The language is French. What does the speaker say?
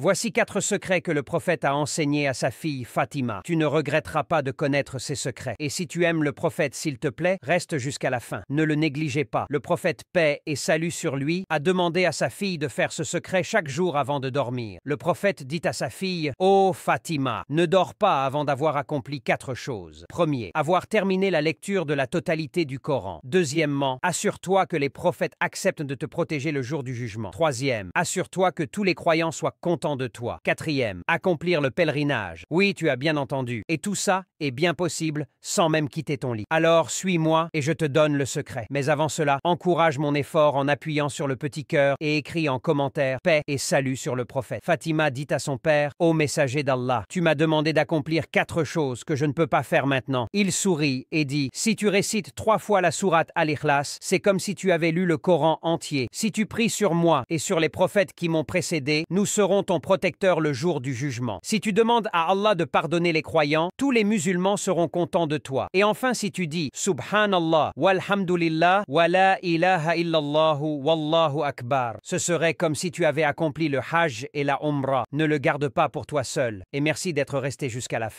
Voici quatre secrets que le prophète a enseignés à sa fille Fatima. Tu ne regretteras pas de connaître ces secrets. Et si tu aimes le prophète, s'il te plaît, reste jusqu'à la fin. Ne le négligez pas. Le prophète paix et salut sur lui a demandé à sa fille de faire ce secret chaque jour avant de dormir. Le prophète dit à sa fille, Ô oh Fatima, ne dors pas avant d'avoir accompli quatre choses. Premier, avoir terminé la lecture de la totalité du Coran. Deuxièmement, assure-toi que les prophètes acceptent de te protéger le jour du jugement. Troisième, assure-toi que tous les croyants soient contents de toi. Quatrième, accomplir le pèlerinage. Oui, tu as bien entendu. Et tout ça est bien possible sans même quitter ton lit. Alors suis-moi et je te donne le secret. Mais avant cela, encourage mon effort en appuyant sur le petit cœur et écris en commentaire paix et salut sur le prophète. Fatima dit à son père, Ô messager d'Allah, tu m'as demandé d'accomplir quatre choses que je ne peux pas faire maintenant. Il sourit et dit, si tu récites trois fois la sourate Al-Ikhlas, c'est comme si tu avais lu le Coran entier. Si tu pries sur moi et sur les prophètes qui m'ont précédé, nous serons ton protecteur le jour du jugement. Si tu demandes à Allah de pardonner les croyants, tous les musulmans seront contents de toi. Et enfin, si tu dis Subhanallah, walhamdulillah, wa la ilaha illallahu, wallahu akbar, ce serait comme si tu avais accompli le Hajj et la Umrah. Ne le garde pas pour toi seul. Et merci d'être resté jusqu'à la fin.